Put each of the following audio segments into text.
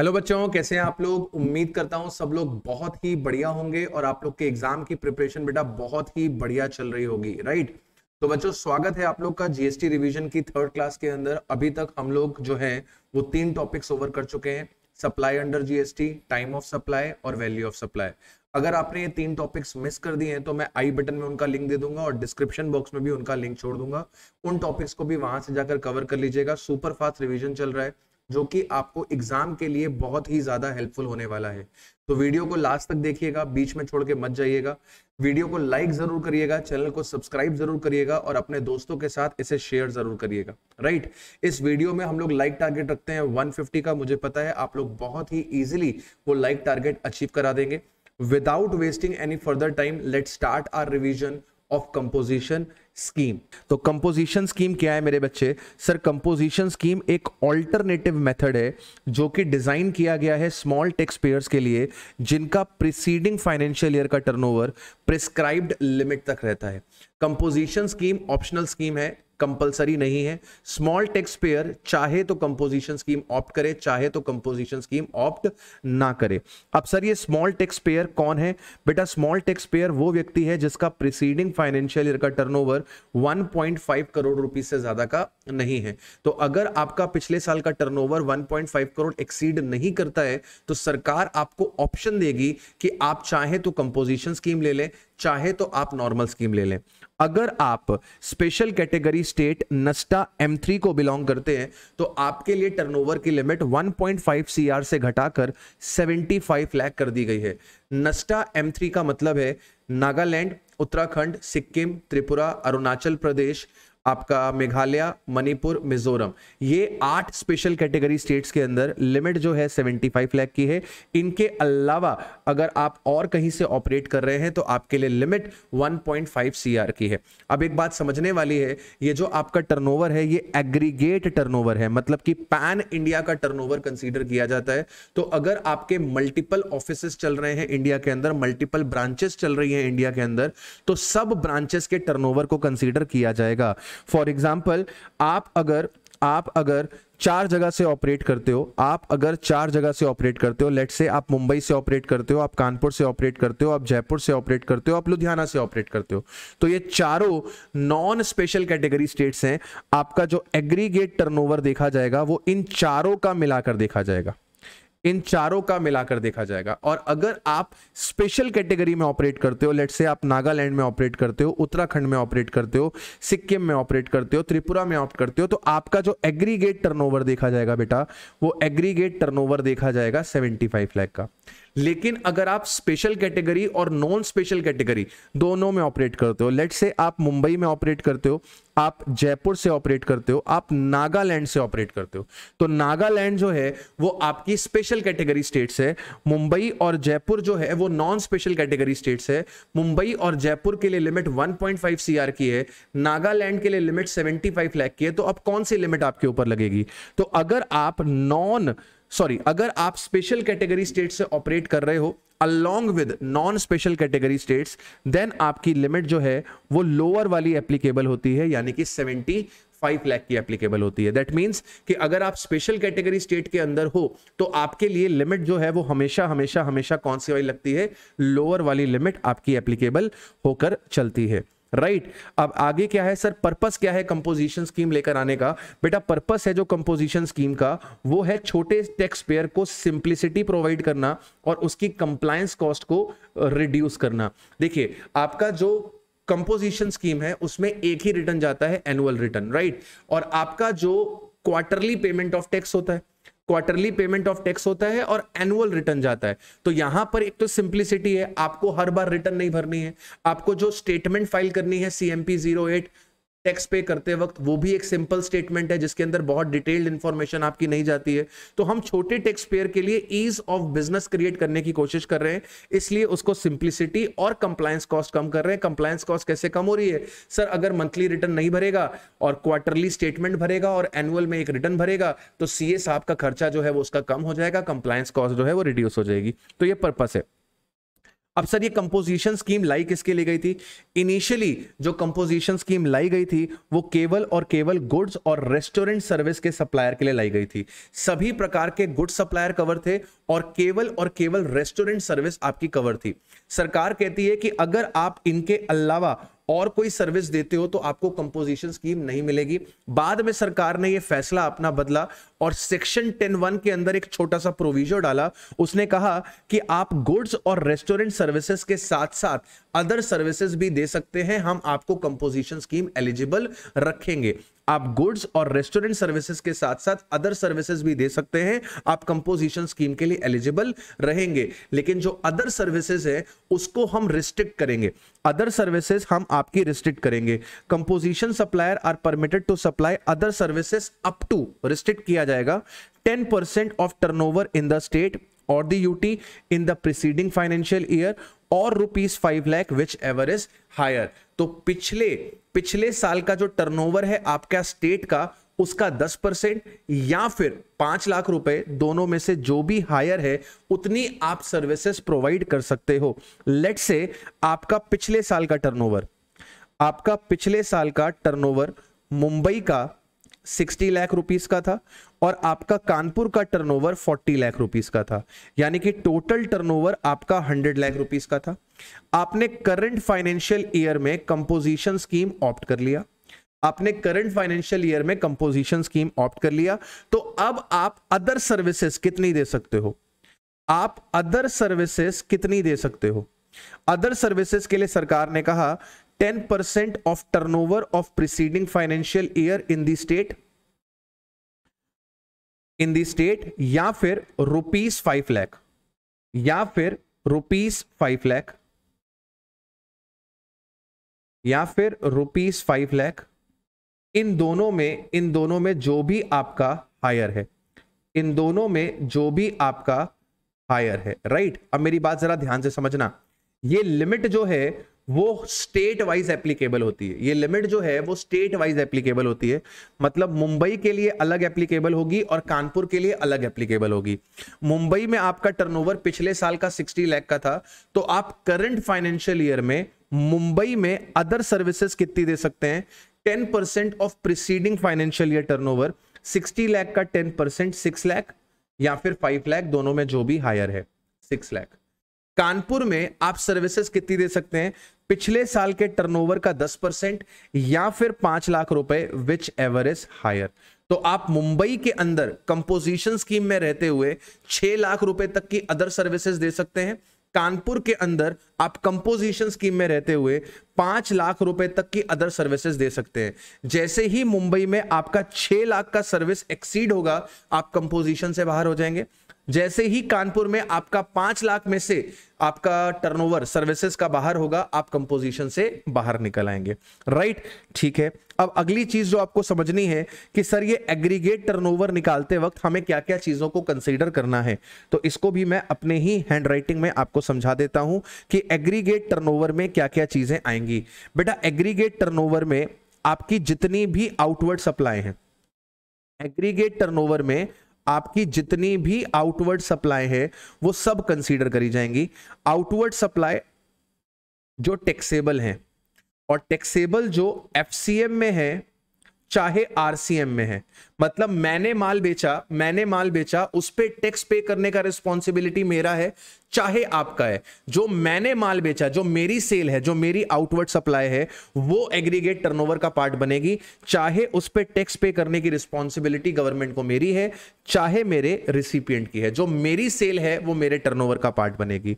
Hello बच्चों कैसे हैं आप लोग उम्मीद करता हूं सब लोग बहुत ही बढ़िया होंगे और आप लोग के एग्जाम की प्रिपरेशन बेटा बहुत ही बढ़िया चल रही होगी राइट तो बच्चों स्वागत है आप लोग का जीएसटी रिवीजन की थर्ड क्लास के अंदर अभी तक हम लोग जो है वो तीन टॉपिक्स ओवर कर चुके हैं supply under GST time of supply और वैल्यू ऑफ सप्लाई अगर आपने ये तीन टॉपिक्स मिस कर दिए हैं तो मैं आई बटन में उनका लिंक दे दूंगा और डिस्क्रिप्शन बॉक्स में भी उनका लिंक छोड़ दूंगा उन टॉपिक्स को भी वहां से जाकर कवर कर लीजिएगा सुपर फास्ट रिविजन चल रहा है जो कि आपको एग्जाम के लिए बहुत ही ज्यादा हेल्पफुल होने वाला है तो वीडियो को लास्ट तक देखिएगा बीच में छोड़ के मत जाइएगा वीडियो को लाइक जरूर करिएगा चैनल को सब्सक्राइब जरूर करिएगा और अपने दोस्तों के साथ इसे शेयर जरूर करिएगा राइट इस वीडियो में हम लोग लाइक टारगेट रखते हैं 150 का मुझे पता है आप लोग बहुत ही ईजिली वो लाइक टारगेट अचीव करा देंगे without wasting any further time let start our revision of composition scheme तो कंपोजिशन स्कीम क्या है मेरे बच्चे सर कंपोजिशन स्कीम एक ऑल्टरनेटिव मेथड है जो कि डिजाइन किया गया है स्मॉल टेक्स पेयर्स के लिए जिनका प्रिसीडिंग फाइनेंशियल ईयर का टर्नओवर प्रिस्क्राइब्ड लिमिट तक रहता है कंपोजिशन स्कीम ऑप्शनल स्कीम है कंपलसरी नहीं है स्मॉल टैक्स पेयर चाहे तो कंपोजिशन स्कीम ऑप्ट करे चाहे तो कंपोजिशन स्कीम ऑप्ट ना करे अब सर ये स्मॉल टैक्स पेयर कौन है बेटा स्मॉल टैक्स पेयर वो व्यक्ति है जिसका प्रिसीडिंग फाइनेंशियल ईयर का टर्नओवर 1.5 करोड़ रुपीज से ज्यादा का नहीं है तो अगर आपका पिछले साल का टर्न ओवर करोड़ एक्सीड नहीं करता है तो सरकार आपको ऑप्शन देगी कि आप चाहे तो कंपोजिशन स्कीम ले लें चाहे तो आप नॉर्मल स्कीम ले लें अगर आप स्पेशल कैटेगरी स्टेट नस्टा M3 को बिलोंग करते हैं तो आपके लिए टर्नओवर की लिमिट 1.5 सीआर से घटाकर 75 लाख कर दी गई है नस्टा M3 का मतलब है नागालैंड उत्तराखंड सिक्किम त्रिपुरा अरुणाचल प्रदेश आपका मेघालय मणिपुर मिजोरम ये आठ स्पेशल कैटेगरी स्टेट्स के अंदर लिमिट जो है 75 लैख की है इनके अलावा अगर आप और कहीं से ऑपरेट कर रहे हैं तो आपके लिए लिमिट 1.5 सीआर की है अब एक बात समझने वाली है ये जो आपका टर्नओवर है ये एग्रीगेट टर्नओवर है मतलब कि पैन इंडिया का टर्न कंसीडर किया जाता है तो अगर आपके मल्टीपल ऑफिस चल रहे हैं इंडिया के अंदर मल्टीपल ब्रांचेस चल रही है इंडिया के अंदर तो सब ब्रांचेस के टर्न को कंसिडर किया जाएगा फॉर एग्जाम्पल आप अगर आप अगर चार जगह से ऑपरेट करते हो आप अगर चार जगह से ऑपरेट करते हो लेट से आप मुंबई से ऑपरेट करते हो आप कानपुर से ऑपरेट करते हो आप जयपुर से ऑपरेट करते हो आप लुधियाना से ऑपरेट करते हो तो ये चारों नॉन स्पेशल कैटेगरी स्टेट्स हैं आपका जो एग्रीगेट टर्नओवर देखा जाएगा वो इन चारों का मिलाकर देखा जाएगा इन चारों का मिलाकर देखा जाएगा और अगर आप स्पेशल कैटेगरी में ऑपरेट करते हो लेट से आप नागालैंड में ऑपरेट करते हो उत्तराखंड में ऑपरेट करते हो सिक्किम में ऑपरेट करते हो त्रिपुरा में ऑपरेट करते हो तो आपका जो एग्रीगेट टर्नओवर देखा जाएगा बेटा वो एग्रीगेट टर्नओवर देखा जाएगा सेवेंटी फाइव का लेकिन अगर आप स्पेशल कैटेगरी और नॉन स्पेशल कैटेगरी दोनों में ऑपरेट करते हो लेट से आप मुंबई में ऑपरेट करते हो आप जयपुर से ऑपरेट करते हो आप नागालैंड से ऑपरेट करते हो तो नागालैंड जो है वो आपकी स्पेशल कैटेगरी स्टेट्स है मुंबई और जयपुर जो है वो नॉन स्पेशल कैटेगरी स्टेट्स है मुंबई और जयपुर के लिए लिमिट 1.5 सीआर की है नागालैंड के लिए लिमिट 75 लाख की है तो अब कौन सी लिमिट आपके ऊपर लगेगी तो अगर आप नॉन सॉरी अगर आप स्पेशल कैटेगरी स्टेट से ऑपरेट कर रहे हो along with non special category states then आपकी लिमिट जो है वो लोअर वाली एप्लीकेबल होती है यानी कि 75 लाख की एप्लीकेबल होती है दैट मींस कि अगर आप स्पेशल कैटेगरी स्टेट के अंदर हो तो आपके लिए लिमिट जो है वो हमेशा हमेशा हमेशा कौन सी वाली लगती है लोअर वाली लिमिट आपकी एप्लीकेबल होकर चलती है राइट right. अब आगे क्या है सर पर्पस क्या है कंपोजिशन स्कीम लेकर आने का बेटा पर्पस है जो कंपोजिशन स्कीम का वो है छोटे टैक्स पेयर को सिंप्लिसिटी प्रोवाइड करना और उसकी कंप्लायंस कॉस्ट को रिड्यूस करना देखिए आपका जो कंपोजिशन स्कीम है उसमें एक ही रिटर्न जाता है एनुअल रिटर्न राइट और आपका जो क्वार्टरली पेमेंट ऑफ टैक्स होता है क्वार्टरली पेमेंट ऑफ टैक्स होता है और एनुअल रिटर्न जाता है तो यहां पर एक तो सिंप्लिसिटी है आपको हर बार रिटर्न नहीं भरनी है आपको जो स्टेटमेंट फाइल करनी है सीएमपी जीरो एट टैक्स पे करते वक्त वो भी एक सिंपल स्टेटमेंट है जिसके अंदर बहुत डिटेल्ड इन्फॉर्मेशन आपकी नहीं जाती है तो हम छोटे टैक्स पेयर के लिए ईज ऑफ बिजनेस क्रिएट करने की कोशिश कर रहे हैं इसलिए उसको सिंप्लिसिटी और कंप्लायंस कॉस्ट कम कर रहे हैं कंप्लायंस कॉस्ट कैसे कम हो रही है सर अगर मंथली रिटर्न नहीं भरेगा और क्वार्टरली स्टेटमेंट भरेगा और एनुअल में एक रिटर्न भरेगा तो सी साहब का खर्चा जो है वो उसका कम हो जाएगा कंप्लायंस कॉस्ट जो है वो रिड्यूस हो जाएगी तो ये पर्पस है अब सर ये कंपोजिशन स्कीम लाई किसके लिए गई थी इनिशियली जो कंपोजिशन स्कीम लाई गई थी वो केवल और केवल गुड्स और रेस्टोरेंट सर्विस के सप्लायर के लिए लाई गई थी सभी प्रकार के गुड्स सप्लायर कवर थे और केवल और केवल रेस्टोरेंट सर्विस आपकी कवर थी सरकार कहती है कि अगर आप इनके अलावा और कोई सर्विस देते हो तो आपको कंपोजिशन स्कीम नहीं मिलेगी बाद में सरकार ने यह फैसला अपना बदला और सेक्शन टेन वन के अंदर एक छोटा सा प्रोविजो डाला उसने कहा कि आप गुड्स और रेस्टोरेंट सर्विसेज के साथ साथ अदर सर्विसेज भी दे सकते हैं हम आपको कंपोजिशन स्कीम एलिजिबल रखेंगे आप गुड्स और रेस्टोरेंट सर्विसेज के साथ साथ अदर सर्विसेज भी दे सकते हैं आप कंपोजिशन स्कीम के लिए एलिजिबल रहेंगे लेकिन जो अदर सर्विसेज है उसको हम रिस्ट्रिक्ट करेंगे अदर सर्विसेज हम आपकी रिस्ट्रिक्ट करेंगे composition supplier are permitted to supply other services up to restrict किया जाएगा 10% of turnover in the state or the UT in the preceding financial year और rupees five lakh whichever is higher तो पिछले पिछले साल का जो टर्नओवर है आपका स्टेट का उसका दस परसेंट या फिर पांच लाख रुपए दोनों में से जो भी हायर है उतनी आप सर्विसेज प्रोवाइड कर सकते हो लेट से आपका पिछले साल का टर्नओवर आपका पिछले साल का टर्नओवर मुंबई का 60 लाख रुपीस का था और आपका कानपुर का टर्नओवर 40 लाख रुपीस का था यानी कि टोटल टर्नओवर आपका 100 लाख रुपीस का था आपने करंट फाइनेंशियल ईयर में कंपोजिशन स्कीम ऑप्ट कर लिया आपने करंट फाइनेंशियल ईयर में कंपोजिशन स्कीम ऑप्ट कर लिया तो अब आप अदर सर्विसेस कितनी दे सकते हो आप अदर सर्विसेस कितनी दे सकते हो अदर सर्विसेज के लिए सरकार ने कहा 10% of turnover of preceding financial year in the state in the state या फिर रुपीज फाइव लैख या फिर रुपीज फाइव लैख या फिर रुपीज फाइव लैख इन दोनों में इन दोनों में जो भी आपका हायर है इन दोनों में जो भी आपका हायर है राइट अब मेरी बात जरा ध्यान से समझना ये लिमिट जो है वो स्टेट वाइज एप्लीकेबल होती है ये लिमिट जो है वो स्टेट वाइज एप्लीकेबल होती है मतलब मुंबई के लिए अलग एप्लीकेबल होगी और कानपुर के लिए अलग एप्लीकेबल होगी मुंबई में आपका टर्नओवर पिछले साल का 60 लाख का था तो आप करंट फाइनेंशियल ईयर में मुंबई में अदर सर्विसेज कितनी दे सकते हैं ten percent of preceding financial year turn over sixty lakh का टेन परसेंट सिक्स लैख या फिर फाइव लैख दोनों में जो भी हायर है सिक्स लैख कानपुर में आप सर्विसेज कितनी दे सकते हैं पिछले साल के टर्नओवर का 10 परसेंट या फिर पांच लाख रुपए विच एवर इज हायर तो आप मुंबई के अंदर कंपोजिशन स्कीम में रहते हुए छह लाख रुपए तक की अदर सर्विसेज दे सकते हैं कानपुर के अंदर आप कंपोजिशन स्कीम में रहते हुए पांच लाख रुपए तक की अदर सर्विसेज दे सकते हैं जैसे ही मुंबई में आपका छह लाख का सर्विस एक्सीड होगा आप कंपोजिशन से बाहर हो जाएंगे जैसे ही कानपुर में आपका पांच लाख में से आपका टर्नओवर सर्विसेज का बाहर होगा आप कंपोजिशन से बाहर निकल आएंगे राइट ठीक है अब अगली चीज जो आपको समझनी है कि सर ये एग्रीगेट टर्नओवर निकालते वक्त हमें क्या क्या चीजों को कंसीडर करना है तो इसको भी मैं अपने ही हैंडराइटिंग में आपको समझा देता हूं कि एग्रीगेट टर्नओवर में क्या क्या चीजें आएंगी बेटा एग्रीगेट टर्नओवर में आपकी जितनी भी आउटवर्ड सप्लाई है एग्रीगेट टर्नओवर में आपकी जितनी भी आउटवर्ड सप्लाई है वो सब कंसीडर करी जाएंगी आउटवर्ड सप्लाई जो टैक्सेबल है और टैक्सेबल जो एफ में है चाहे आरसीएम में है मतलब मैंने माल बेचा मैंने माल बेचा उस पर टैक्स पे करने का रिस्पॉन्सिबिलिटी मेरा है चाहे आपका है जो मैंने माल बेचा जो मेरी सेल है जो मेरी आउटवर्ड सप्लाई है वो एग्रीगेट टर्नओवर का पार्ट बनेगी चाहे उस पर टैक्स पे करने की रिस्पॉन्सिबिलिटी गवर्नमेंट को मेरी है चाहे मेरे रिसिपियंट की है जो मेरी सेल है वो मेरे टर्नओवर का पार्ट बनेगी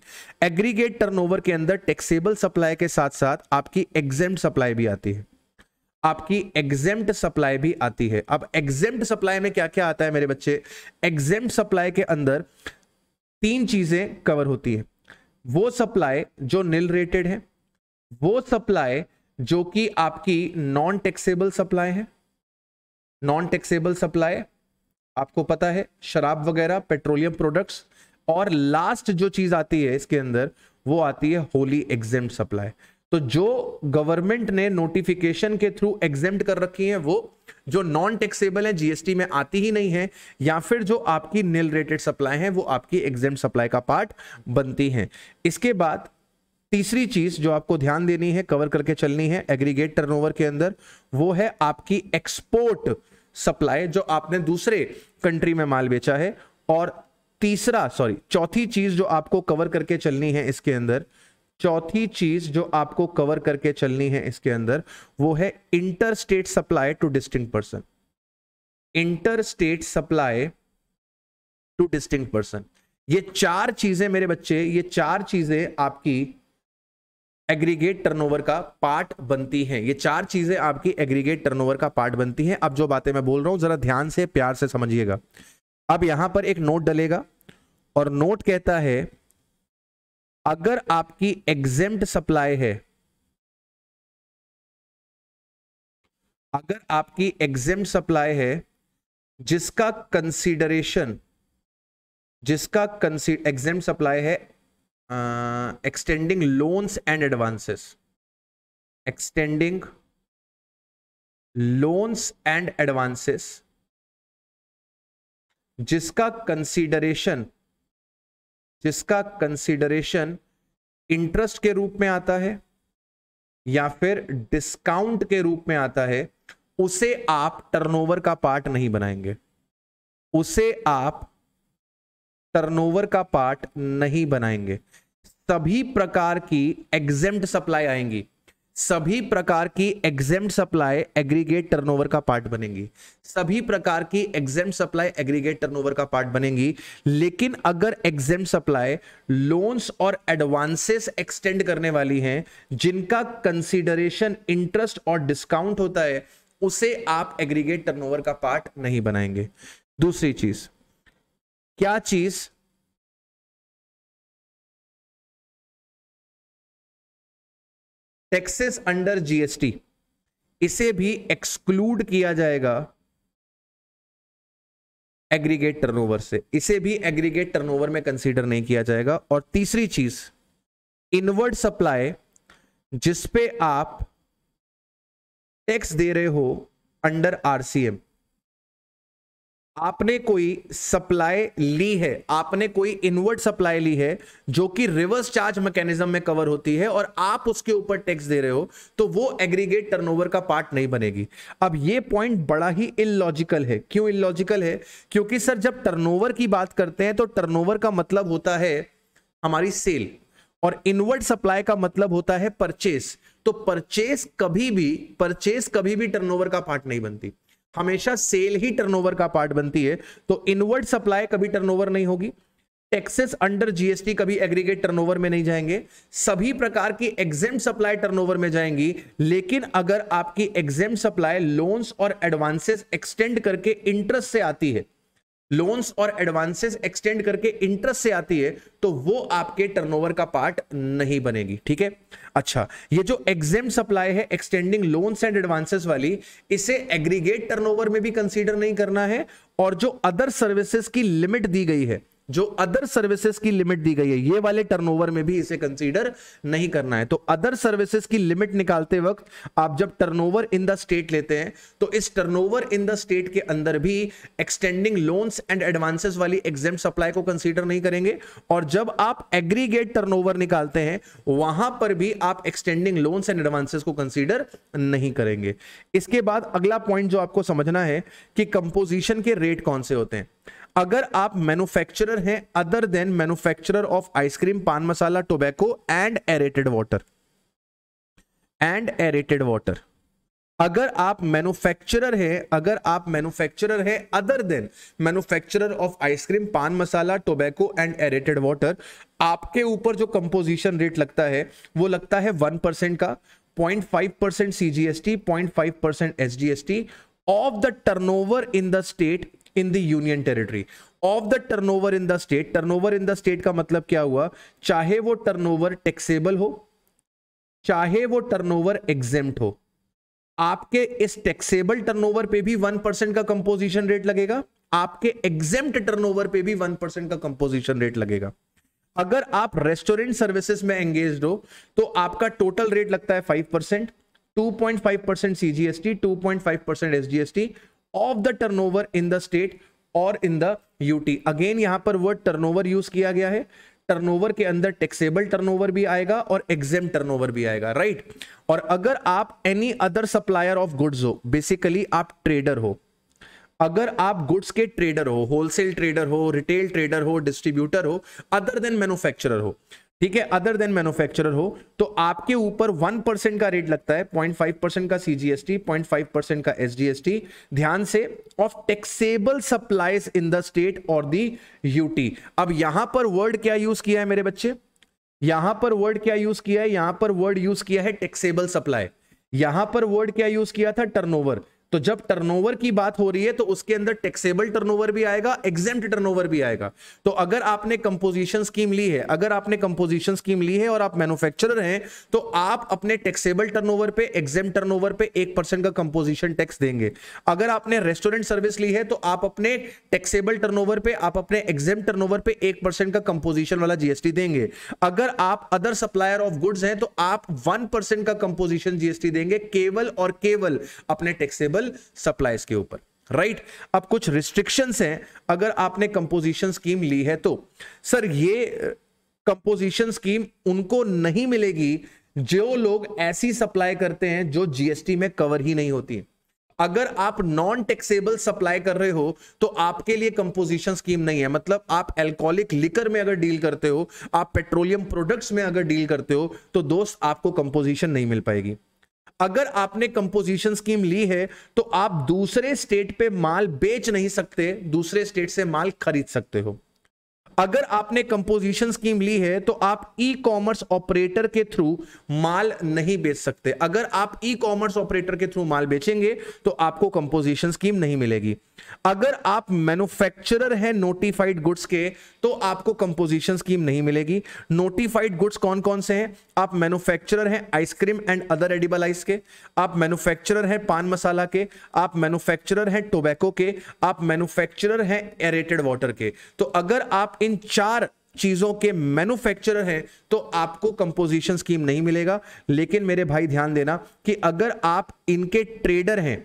एग्रीगेट टर्नओवर के अंदर टैक्सेबल सप्लाई के साथ साथ आपकी एग्जेम सप्लाई भी आती है आपकी एग्जेम्ट सप्लाई भी आती है अब एग्जेम्ट सप्लाई में क्या क्या आता है मेरे बच्चे एग्जेम्ट सप्लाई के अंदर तीन चीजें कवर होती है वो सप्लाई जो निल रेटेड है वो सप्लाई जो कि आपकी नॉन टैक्सेबल सप्लाई है नॉन टैक्सेबल सप्लाई आपको पता है शराब वगैरह पेट्रोलियम प्रोडक्ट्स और लास्ट जो चीज आती है इसके अंदर वो आती है होली एग्जेम सप्लाई तो जो गवर्नमेंट ने नोटिफिकेशन के थ्रू एग्जेम्प्ट कर रखी है वो जो नॉन टैक्सेबल है जीएसटी में आती ही नहीं है या फिर जो आपकी नील रेटेड सप्लाई है वो आपकी एग्जेम्प्ट सप्लाई का पार्ट बनती है इसके बाद तीसरी चीज जो आपको ध्यान देनी है कवर करके चलनी है एग्रीगेट टर्नओवर के अंदर वो है आपकी एक्सपोर्ट सप्लाई जो आपने दूसरे कंट्री में माल बेचा है और तीसरा सॉरी चौथी चीज जो आपको कवर करके चलनी है इसके अंदर चौथी चीज जो आपको कवर करके चलनी है इसके अंदर वो है inter state supply to distinct person inter state supply to distinct person ये चार चीजें मेरे बच्चे ये चार चीजें आपकी एग्रीगेट टर्नओवर का पार्ट बनती हैं ये चार चीजें आपकी एग्रीगेट टर्नओवर का पार्ट बनती हैं अब जो बातें मैं बोल रहा हूं जरा ध्यान से प्यार से समझिएगा अब यहां पर एक नोट डलेगा और नोट कहता है अगर आपकी एग्जेम्प्ट सप्लाई है अगर आपकी एग्जेम्ट सप्लाई है जिसका कंसीडरेशन जिसका एग्जेम सप्लाई है extending loans and advances extending loans and advances जिसका कंसीडरेशन जिसका कंसिडरेशन इंटरेस्ट के रूप में आता है या फिर डिस्काउंट के रूप में आता है उसे आप टर्नओवर का पार्ट नहीं बनाएंगे उसे आप टर्नओवर का पार्ट नहीं बनाएंगे सभी प्रकार की एग्जेम्ड सप्लाई आएंगी सभी प्रकार की एग्जेम सप्लाई एग्रीगेट टर्नओवर का पार्ट बनेंगी सभी प्रकार की एग्जेम सप्लाई एग्रीगेट टर्नओवर का पार्ट बनेंगी लेकिन अगर एग्जेम सप्लाई लोन्स और एडवांसेस एक्सटेंड करने वाली हैं जिनका कंसीडरेशन इंटरेस्ट और डिस्काउंट होता है उसे आप एग्रीगेट टर्नओवर का पार्ट नहीं बनाएंगे दूसरी चीज क्या चीज टैक्सेस अंडर जीएसटी इसे भी एक्सक्लूड किया जाएगा एग्रीगेट टर्नओवर से इसे भी एग्रीगेट टर्नओवर में कंसीडर नहीं किया जाएगा और तीसरी चीज इनवर्ड सप्लाई जिसपे आप टैक्स दे रहे हो अंडर आरसीएम आपने कोई सप्लाई ली है आपने कोई इनवर्ड सप्लाई ली है जो कि रिवर्स चार्ज मैकेनिज्म में कवर होती है और आप उसके ऊपर टैक्स दे रहे हो तो वो एग्रीगेट टर्नओवर का पार्ट नहीं बनेगी अब ये पॉइंट बड़ा ही इलॉजिकल है क्यों इलॉजिकल है क्योंकि सर जब टर्नओवर की बात करते हैं तो टर्नओवर का मतलब होता है हमारी सेल और इनवर्ड सप्लाई का मतलब होता है परचेस तो परचेस कभी भी परचेस कभी भी टर्नओवर का पार्ट नहीं बनती हमेशा सेल ही टर्नओवर का पार्ट बनती है तो इनवर्ड सप्लाई कभी टर्नओवर नहीं होगी टैक्सेस अंडर जीएसटी कभी एग्रीगेट टर्नओवर में नहीं जाएंगे सभी प्रकार की एग्जेम सप्लाई टर्नओवर में जाएंगी लेकिन अगर आपकी एग्जेम सप्लाई लोन्स और एडवांसेस एक्सटेंड करके इंटरेस्ट से आती है लोन्स और एडवांसेस एक्सटेंड करके इंटरेस्ट से आती है तो वो आपके टर्नओवर का पार्ट नहीं बनेगी ठीक है अच्छा ये जो एग्जेम सप्लाई है एक्सटेंडिंग लोन्स एंड एडवांसेस वाली इसे एग्रीगेट टर्नओवर में भी कंसीडर नहीं करना है और जो अदर सर्विसेज की लिमिट दी गई है जो अदर सर्विसेज की लिमिट दी गई है ये वाले टर्नओवर में भी इसे कंसीडर नहीं करना है तो अदर सर्विसेज की लिमिट निकालते वक्त आप जब टर्नओवर इन द स्टेट लेते हैं तो इस टर्नओवर इन द स्टेट के अंदर भी एक्सटेंडिंग लोन्स एंड एडवांसेस वाली एग्जाम सप्लाई को कंसीडर नहीं करेंगे और जब आप एग्रीगेट टर्न निकालते हैं वहां पर भी आप एक्सटेंडिंग लोन्स एंड एडवांसेस को कंसिडर नहीं करेंगे इसके बाद अगला पॉइंट जो आपको समझना है कि कंपोजिशन के रेट कौन से होते हैं अगर आप मैन्युफैक्चरर हैं other than manufacturer of ice cream paan masala tobacco and aerated water and aerated water अगर आप मैन्युफैक्चरर हैं अगर आप मैन्युफैक्चरर हैं other than manufacturer of ice cream paan masala tobacco and aerated water आपके ऊपर जो कंपोजिशन रेट लगता है वो लगता है वन परसेंट का point five percent C G S T point five percent S G S T of the turnover in the state in the union territory of the turnover in the state turnover in the state का मतलब क्या हुआ चाहे वो turnover taxable हो चाहे वो turnover exempt हो आपके इस टैक्सेबल टर्नओवर पे भी वन परसेंट का कंपोजिशन रेट लगेगा आपके टर्न टर्नओवर पे भी वन परसेंट का कंपोजिशन रेट लगेगा अगर आप रेस्टोरेंट सर्विसेज में एंगेज हो तो आपका टोटल रेट लगता है five percent two point five percent CGST two point five percent SGST of the turnover in the state और इन द यूटी अगेन यहां पर वर्ड टर्नओवर यूज किया गया है टर्नओवर के अंदर टैक्सेबल टर्नओवर भी आएगा और एग्जेम टर्नओवर भी आएगा राइट right? और अगर आप any other supplier of goods हो बेसिकली आप ट्रेडर हो अगर आप गुड्स के ट्रेडर हो होलसेल ट्रेडर हो रिटेल ट्रेडर हो डिस्ट्रीब्यूटर हो अदर देन मैन्युफैक्चरर हो ठीक है अदर देन मैन्युफैक्चरर हो तो आपके ऊपर वन परसेंट का रेट लगता है पॉइंट फाइव परसेंट का सीजीएसटी पॉइंट फाइव परसेंट का एसजीएसटी ध्यान से of taxable supplies in the state और दी यूटी अब यहां पर वर्ड क्या यूज किया है मेरे बच्चे यहां पर वर्ड क्या यूज किया है यहां पर वर्ड यूज किया है टेक्सेबल सप्लाई यहां पर वर्ड क्या यूज किया था टर्नओवर तो जब टर्नओवर की बात हो रही है तो उसके अंदर टैक्सेबल टर्नओवर भी आएगा एग्जाम टर्नओवर भी आएगा तो अगर आपने कंपोजिशन स्कीम ली है अगर आपने कंपोजिशन स्कीम ली है और आप मैन्युफैक्चरर हैं तो आप अपने टैक्सेबल टर्नओवर पे एग्जाम टर्नओवर पे एक परसेंट का कंपोजिशन टैक्स देंगे अगर आपने रेस्टोरेंट सर्विस ली है तो आप अपने टैक्सेबल टर्न पे आप अपने एग्जाम टर्न पे एक का कंपोजिशन वाला जीएसटी देंगे अगर आप अदर सप्लायर ऑफ गुड्स हैं तो आप वन का कंपोजिशन जीएसटी देंगे केवल और केवल अपने टैक्सेबल ग्लोबल सप्लाईज के ऊपर राइट right? अब कुछ रिस्ट्रिक्शंस हैं अगर आपने कंपोजिशन स्कीम ली है तो सर ये कंपोजिशन स्कीम उनको नहीं मिलेगी जो लोग ऐसी सप्लाई करते हैं जो जीएसटी में कवर ही नहीं होती अगर आप नॉन टैक्सेबल सप्लाई कर रहे हो तो आपके लिए कंपोजिशन स्कीम नहीं है मतलब आप एल्कोहलिक लिकर में अगर डील करते हो आप पेट्रोलियम प्रोडक्ट्स में अगर डील करते हो तो दोस्त आपको कंपोजिशन नहीं मिल पाएगी अगर आपने कंपोजिशन स्कीम ली है तो आप दूसरे स्टेट पे माल बेच नहीं सकते दूसरे स्टेट से माल खरीद सकते हो अगर आपने कंपोजिशन स्कीम ली है तो आप ई कॉमर्स ऑपरेटर के थ्रू माल नहीं बेच सकते अगर आप ई कॉमर्स ऑपरेटर के थ्रू माल बेचेंगे तो आपको कंपोजिशन स्कीम नहीं मिलेगी अगर आप मैन्युफैक्चरर हैं नोटिफाइड गुड्स के तो आपको कंपोजिशन स्कीम नहीं मिलेगी नोटिफाइड गुड्स कौन कौन से हैं आप मैन्युफैक्चरर हैं ice cream and other edible ice के आप मैन्युफैक्चरर हैं पान मसाला के आप मैन्युफैक्चरर हैं टोबैको के आप मैन्युफैक्चरर हैं एरेटेड वाटर के तो अगर आप इन चार चीजों के मैन्युफैक्चरर हैं तो आपको कंपोजिशन स्कीम नहीं मिलेगा लेकिन मेरे भाई ध्यान देना कि अगर आप इनके ट्रेडर हैं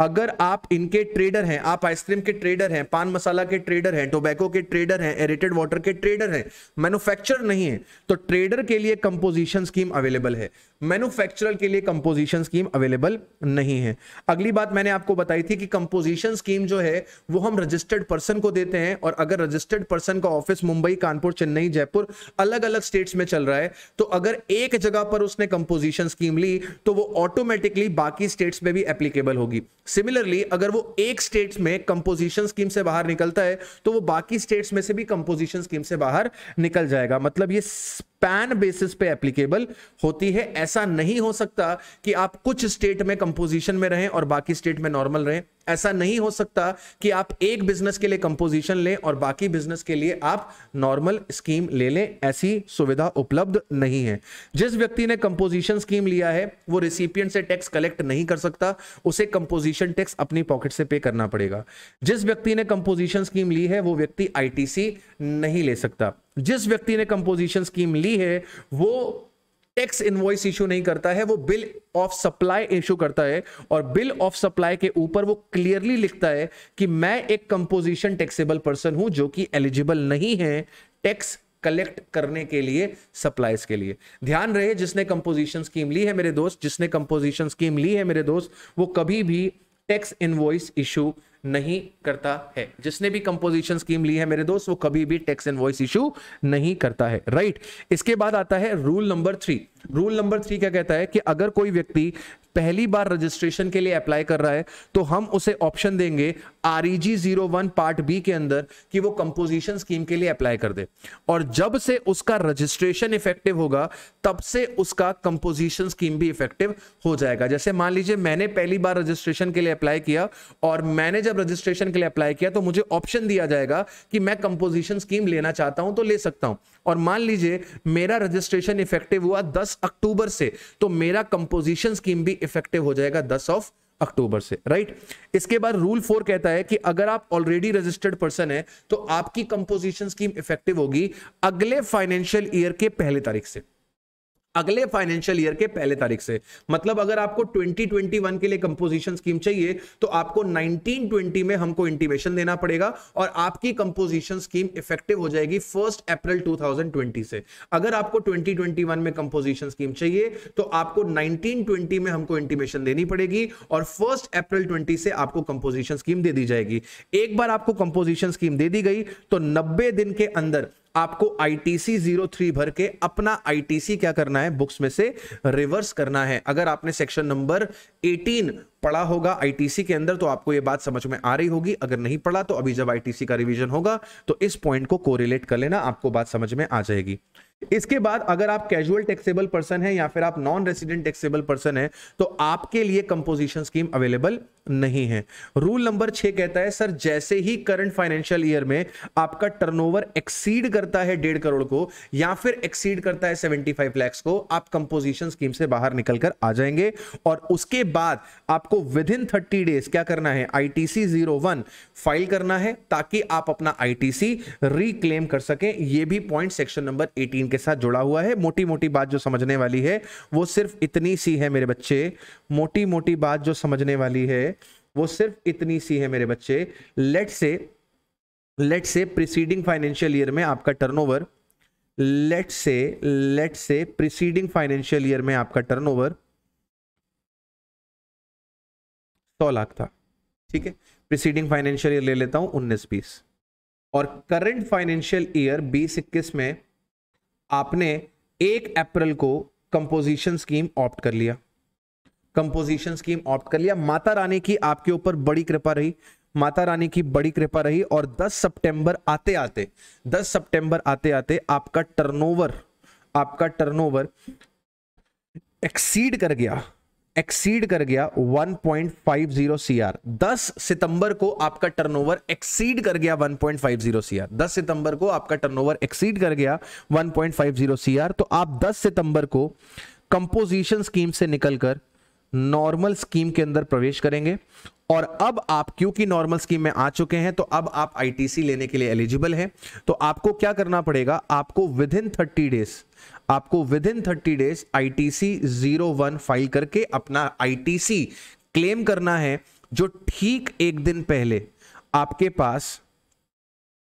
अगर आप इनके ट्रेडर हैं आप आइसक्रीम के ट्रेडर हैं पान मसाला के ट्रेडर हैं टोबैको के ट्रेडर हैं एरेटेड वाटर के ट्रेडर हैं मैन्युफैक्चरर नहीं है तो ट्रेडर के लिए कंपोजिशन स्कीम अवेलेबल है मैन्युफैक्चरर के लिए कंपोजिशन स्कीम अवेलेबल नहीं है अगली बात मैंने आपको बताई थी कि कंपोजिशन स्कीम जो है वो हम रजिस्टर्ड पर्सन को देते हैं और अगर रजिस्टर्ड पर्सन का ऑफिस मुंबई कानपुर चेन्नई जयपुर अलग अलग स्टेट्स में चल रहा है तो अगर एक जगह पर उसने कंपोजिशन स्कीम ली तो वो ऑटोमेटिकली बाकी स्टेट्स में भी एप्लीकेबल होगी सिमिलरली अगर वो एक स्टेट में कंपोजिशन स्कीम से बाहर निकलता है तो वो बाकी स्टेट्स में से भी कंपोजिशन स्कीम से बाहर निकल जाएगा मतलब ये पैन बेसिस पे एप्लीकेबल होती है ऐसा नहीं हो सकता कि आप कुछ स्टेट में कंपोजिशन में रहें और बाकी स्टेट में नॉर्मल रहें ऐसा नहीं हो सकता कि आप एक बिजनेस के लिए कंपोजिशन लें और बाकी बिजनेस के लिए आप नॉर्मल स्कीम ले लें ऐसी सुविधा उपलब्ध नहीं है जिस व्यक्ति ने कंपोजिशन स्कीम लिया है वो रिसिपियंट से टैक्स कलेक्ट नहीं कर सकता उसे कंपोजिशन टैक्स अपनी पॉकेट से पे करना पड़ेगा जिस व्यक्ति ने कंपोजिशन स्कीम ली है वो व्यक्ति आईटीसी नहीं ले सकता जिस व्यक्ति ने कंपोजिशन स्कीम ली है वो टैक्स इनवॉइस इशू नहीं करता है वो बिल ऑफ सप्लाई इशू करता है और बिल ऑफ सप्लाई के ऊपर वो क्लियरली लिखता है कि मैं एक कंपोजिशन टैक्सेबल पर्सन हूं जो कि एलिजिबल नहीं है टैक्स कलेक्ट करने के लिए सप्लाईज के लिए ध्यान रहे जिसने कंपोजिशन स्कीम ली है मेरे दोस्त जिसने कंपोजिशन स्कीम ली है मेरे दोस्त वो कभी भी टैक्स इनवॉइस इशू नहीं करता है जिसने भी कंपोजिशन स्कीम ली है मेरे दोस्त वो कभी भी टैक्स एंड वॉइस इशू नहीं करता है राइट इसके बाद आता है rule number three rule number three क्या कहता है कि अगर कोई व्यक्ति पहली बार रजिस्ट्रेशन के लिए अप्लाई कर रहा है तो हम उसे ऑप्शन देंगे REG zero one part B के अंदर कि वो कंपोजिशन स्कीम के लिए अप्लाई कर दे और जब से उसका रजिस्ट्रेशन इफेक्टिव होगा तब से उसका कंपोजिशन स्कीम भी इफेक्टिव हो जाएगा जैसे मान लीजिए मैंने पहली बार रजिस्ट्रेशन के लिए अप्लाई किया और मैंने जब रजिस्ट्रेशन के लिए अप्लाई किया तो मुझे ऑप्शन दिया जाएगा कि मैं कंपोजिशन स्कीम लेना चाहता हूं तो ले सकता हूं और मान लीजिए मेरा रजिस्ट्रेशन इफेक्टिव हुआ 10 अक्टूबर से तो मेरा कंपोजिशन स्कीम भी इफेक्टिव हो जाएगा 10 ऑफ अक्टूबर से राइट इसके बाद रूल फोर कहता है कि अगर आप ऑलरेडी रजिस्टर्ड पर्सन है तो आपकी कंपोजिशन स्कीम इफेक्टिव होगी अगले फाइनेंशियल ईयर के पहले तारीख से अगले फाइनेंशियल ईयर के पहले तारीख से मतलब अगर आपको 2021 के लिए कंपोजिशन स्कीम चाहिए तो आपको 1920 में हमको इंटीमेशन देना पड़ेगा और आपकी कंपोजिशन स्कीम इफेक्टिव हो जाएगी फर्स्ट अप्रैल 2020 से अगर आपको 2021 में कंपोजिशन स्कीम चाहिए तो आपको 1920 में हमको इंटीमेशन देनी पड़ेगी और फर्स्ट अप्रैल 20 से आपको कंपोजिशन स्कीम दे दी जाएगी एक बार आपको कंपोजिशन स्कीम दे दी गई तो नब्बे दिन के अंदर आपको आईटीसी थ्री भर के अपना आईटीसी क्या करना है बुक्स में से रिवर्स करना है अगर आपने सेक्शन नंबर 18 पढ़ा होगा आईटीसी के अंदर तो आपको यह बात समझ में आ रही होगी अगर नहीं पढ़ा तो अभी जब आईटीसी का रिवीजन होगा तो इस पॉइंट को कोरिलेट कर लेना आपको बात समझ में आ जाएगी इसके बाद अगर आप कैजुअल टैक्सेबल पर्सन हैं या फिर आप नॉन रेसिडेंट टैक्सेबल पर्सन हैं तो आपके लिए कंपोजिशन स्कीम अवेलेबल नहीं है रूल नंबर छह कहता है सर जैसे ही करंट फाइनेंशियल ईयर में आपका टर्नओवर एक्सीड करता है डेढ़ करोड़ को या फिर एक्सीड करता है सेवेंटी फाइव लैक्स को आप कंपोजिशन स्कीम से बाहर निकलकर आ जाएंगे और उसके बाद आपको विद इन थर्टी डेज क्या करना है I T C zero one file करना है ताकि आप अपना आई टी सी रिक्लेम कर सकें यह भी पॉइंट सेक्शन नंबर एटीन के साथ जुड़ा हुआ है मोटी मोटी बात जो समझने वाली है वो सिर्फ इतनी सी है मेरे बच्चे मोटी मोटी बात जो समझने वाली है वो सिर्फ इतनी सी है मेरे बच्चे लेट से लेट से प्रिसीडिंग फाइनेंशियल ईयर में आपका टर्नओवर लेट से लेट से प्रिसीडिंग फाइनेंशियल ईयर में आपका टर्नओवर सौ लाख था ठीक है प्रिसीडिंग फाइनेंशियल ईयर ले लेता हूं उन्नीस बीस और करंट फाइनेंशियल ईयर बीस इक्कीस में आपने एक अप्रैल को कंपोजिशन स्कीम ऑप्ट कर लिया कंपोजिशन स्कीम ऑप्ट कर लिया माता रानी की आपके ऊपर बड़ी कृपा रही माता रानी की बड़ी कृपा रही और 10 सितंबर आते आते 10 सितंबर आते आते आपका टर्नओवर आपका टर्नओवर एक्सीड कर गया एक्सीड कर गया 1.50 सीआर 10 सितंबर को आपका टर्नओवर एक्सीड कर गया 1.50 सीआर 10 सितंबर को आपका टर्नओवर एक्सीड कर गया 1.50 सीआर तो आप 10 सितंबर को कंपोजिशन स्कीम से निकलकर नॉर्मल स्कीम के अंदर प्रवेश करेंगे और अब आप क्योंकि नॉर्मल स्कीम में आ चुके हैं तो अब आप आईटीसी लेने के लिए एलिजिबल हैं तो आपको क्या करना पड़ेगा आपको विद इन थर्टी डेज आपको within thirty days ITC zero one file करके अपना आईटीसी क्लेम करना है जो ठीक एक दिन पहले आपके पास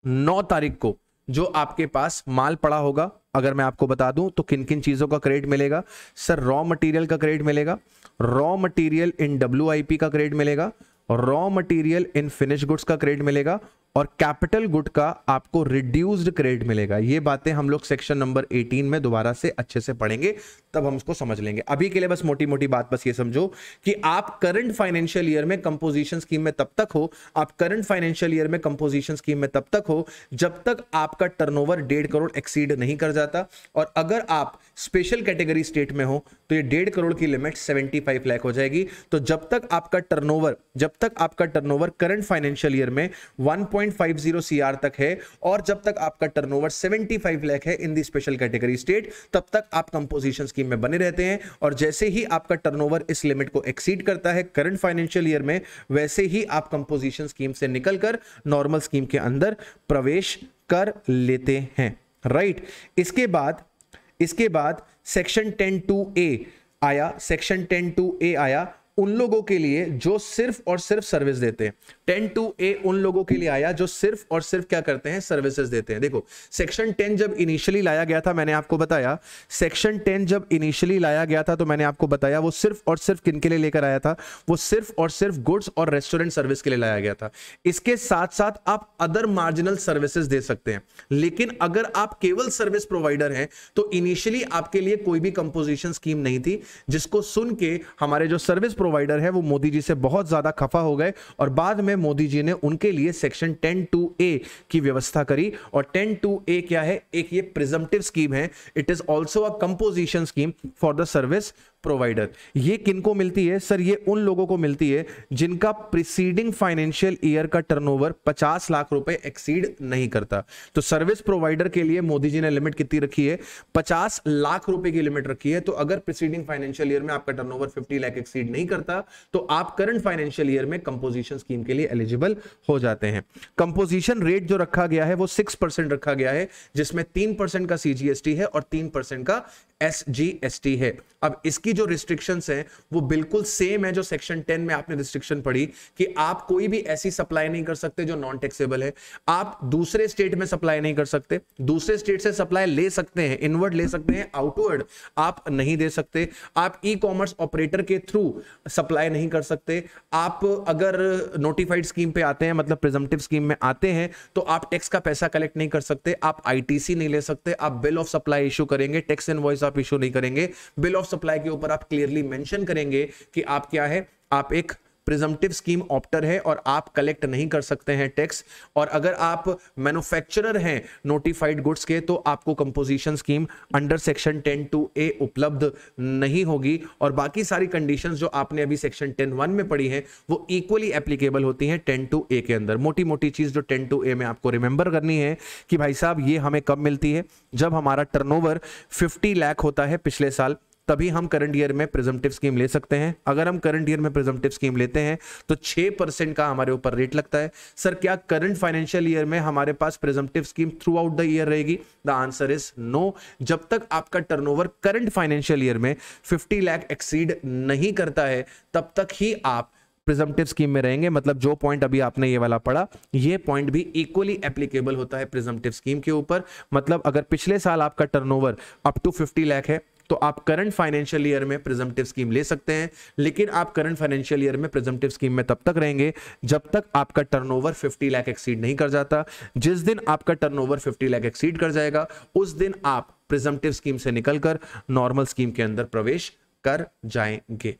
नौ तारीख को जो आपके पास माल पड़ा होगा अगर मैं आपको बता दूं तो किन किन चीज़ों का क्रेडिट मिलेगा सर रॉ मटेरियल का क्रेडिट मिलेगा रॉ मटेरियल इन डब्ल्यू का क्रेडिट मिलेगा raw material in finish goods का क्रेडिट मिलेगा और कैपिटल गुड का आपको रिड्यूस्ड क्रेडिट मिलेगा ये बातें हम लोग सेक्शन नंबर 18 में दोबारा से अच्छे से पढ़ेंगे तब हम उसको समझ लेंगे अभी के लिए बस मोटी मोटी बात बस ये समझो कि आप करंट फाइनेंशियल ईयर में कंपोजिशन स्कीम में तब तक हो आप करंट फाइनेंशियल ईयर में कंपोजिशन स्कीम में तब तक हो जब तक आपका टर्नओवर डेढ़ करोड़ एक्सीड नहीं कर जाता और अगर आप स्पेशल कैटेगरी स्टेट में हो तो ये डेढ़ करोड़ की लिमिट सेवेंटी फाइव हो जाएगी तो जब तक आपका टर्न जब तक आपका टर्न करंट फाइनेंशियल ईयर में वन 1.50 सीआर तक है और जब तक आपका टर्नओवर 75 लाख है in the special category state तब तक आप कंपोजिशन स्कीम में बने रहते हैं और जैसे ही आपका टर्नओवर इस लिमिट को एक्सीड करता है करंट फाइनेंशियल ईयर में वैसे ही आप कंपोजिशन स्कीम से निकलकर नॉर्मल स्कीम के अंदर प्रवेश कर लेते हैं राइट right. इसके बाद इसके बाद सेक्शन टेन टू ए आया सेक्शन टेन टू ए आया उन लोगों के लिए जो सिर्फ और सिर्फ सर्विस देते हैं टेन टू ए उन लोगों के लिए आया जो सिर्फ और सिर्फ क्या करते हैं सर्विसेज देते हैं देखो सेक्शन टेन जब इनिशियली लाया गया था मैंने आपको बताया सेक्शन टेन जब इनिशियली लाया गया था तो मैंने आपको बताया वो सिर्फ और सिर्फ किन के लिए लेकर आया था वो सिर्फ और सिर्फ गुड्स और रेस्टोरेंट सर्विस के लिए लाया गया था इसके साथ साथ आप अदर मार्जिनल सर्विसेज दे सकते हैं लेकिन अगर आप केवल सर्विस प्रोवाइडर हैं तो इनिशियली आपके लिए कोई भी कंपोजिशन स्कीम नहीं थी जिसको सुन के हमारे जो सर्विस प्रोवाइडर है वो मोदी जी से बहुत ज्यादा खफा हो गए और बाद में मोदी जी ने उनके लिए सेक्शन टेन टू ए की व्यवस्था करी और टेन टू ए क्या है एक ये प्रिजमटिव स्कीम है it is also a composition scheme for the service provider ये किनको मिलती है सर ये उन लोगों को मिलती है जिनका प्रिसीडिंग फाइनेंशियल ईयर का टर्नओवर 50 लाख रुपए एक्सीड नहीं करता तो सर्विस प्रोवाइडर के लिए मोदी जी ने लिमिट कितनी रखी है 50 लाख रुपए की लिमिट रखी है तो अगर प्रिसीडिंग फाइनेंशियल ईयर में आपका टर्नओवर 50 लाख एक्सीड नहीं करता तो आप करंट फाइनेंशियल ईयर में कंपोजिशन स्कीम के लिए एलिजिबल हो जाते हैं कंपोजिशन रेट जो रखा गया है वो सिक्स रखा गया है जिसमें तीन का सीजीएसटी है और तीन का एस जी एस टी है अब इसकी जो रिस्ट्रिक्शन है वो बिल्कुल सेम है जो सेक्शन टेन में आपने रिस्ट्रिक्शन पढ़ी कि आप कोई भी ऐसी सप्लाई नहीं कर सकते जो नॉन टैक्सेबल है आप दूसरे स्टेट में सप्लाई नहीं कर सकते दूसरे स्टेट से सप्लाई ले सकते हैं इनवर्ड ले सकते हैं आउटवर्ड आप नहीं दे सकते आप ई कॉमर्स ऑपरेटर के थ्रू सप्लाई नहीं कर सकते आप अगर नोटिफाइड स्कीम पे आते हैं मतलब प्रिजमटिव स्कीम में आते हैं तो आप टैक्स का पैसा कलेक्ट नहीं कर सकते आप आई नहीं ले सकते आप बिल ऑफ सप्लाई इशू करेंगे टैक्स इनवॉइस आप आप इशू नहीं करेंगे बिल ऑफ सप्लाई के ऊपर आप क्लियरली मैंशन करेंगे कि आप क्या है आप एक प्रिजम्पटिव स्कीम ऑप्टर है और आप कलेक्ट नहीं कर सकते हैं टैक्स और अगर आप मैन्युफैक्चरर हैं नोटिफाइड गुड्स के तो आपको composition scheme under section ten two A उपलब्ध नहीं होगी और बाकी सारी कंडीशंस जो आपने अभी सेक्शन टेन वन में पढ़ी हैं वो इक्वली एप्लीकेबल होती हैं टेन टू ए के अंदर मोटी मोटी चीज जो टेन टू ए में आपको रिमेंबर करनी है कि भाई साहब ये हमें कब मिलती है जब हमारा टर्न ओवर लाख होता है पिछले साल तभी हम करंट ईयर में प्रेजेंटिव स्कीम ले सकते हैं अगर हम करंट ईयर में प्रिजम्पटिव स्कीम लेते हैं तो 6 परसेंट का हमारे ऊपर रेट लगता है सर क्या करंट फाइनेंशियल ईयर में हमारे पास presumptive scheme throughout the year रहेगी द आंसर इज नो जब तक आपका टर्नओवर करंट फाइनेंशियल ईयर में 50 लाख एक्सीड नहीं करता है तब तक ही आप प्रिजम्पटिव स्कीम में रहेंगे मतलब जो पॉइंट अभी आपने ये वाला पढ़ा ये पॉइंट भी इक्वली एप्लीकेबल होता है प्रिजम्पटिव स्कीम के ऊपर मतलब अगर पिछले साल आपका टर्नओवर अप टू 50 लाख है तो आप करंट फाइनेंशियल ईयर में प्रिजमटिव स्कीम ले सकते हैं लेकिन आप करंट फाइनेंशियल ईयर में प्रिजमटिव स्कीम में तब तक रहेंगे जब तक आपका टर्नओवर 50 लाख एक्सीड नहीं कर जाता जिस दिन आपका टर्नओवर 50 लाख एक्सीड कर जाएगा उस दिन आप प्रिजमटिव स्कीम से निकलकर नॉर्मल स्कीम के अंदर प्रवेश कर जाएंगे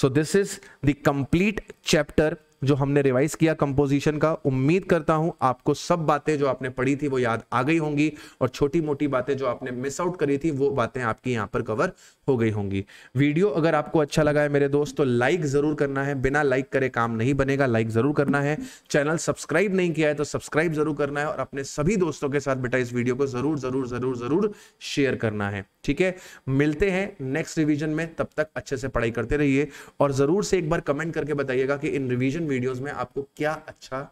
so this is the complete chapter जो हमने रिवाइज किया कंपोजिशन का उम्मीद करता हूं आपको सब बातें जो आपने पढ़ी थी वो याद आ गई होंगी और छोटी मोटी बातें जो आपने मिस आउट करी थी वो बातें आपकी यहां पर कवर हो गई होंगी वीडियो अगर आपको अच्छा लगा है मेरे दोस्त तो लाइक जरूर करना है बिना लाइक करे काम नहीं बनेगा लाइक जरूर करना है चैनल सब्सक्राइब नहीं किया है तो सब्सक्राइब जरूर करना है और अपने सभी दोस्तों के साथ बेटा इस वीडियो को जरूर जरूर जरूर जरूर शेयर करना है ठीक है मिलते हैं नेक्स्ट रिविजन में तब तक अच्छे से पढ़ाई करते रहिए और जरूर से एक बार कमेंट करके बताइएगा कि इन रिविजन वीडियोस में आपको क्या अच्छा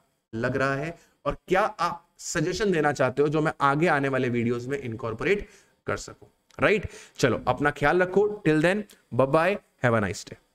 लग रहा है और क्या आप सजेशन देना चाहते हो जो मैं आगे आने वाले वीडियोस में इनकॉर्पोरेट कर सकूं राइट चलो अपना ख्याल रखो till then bye have a nice day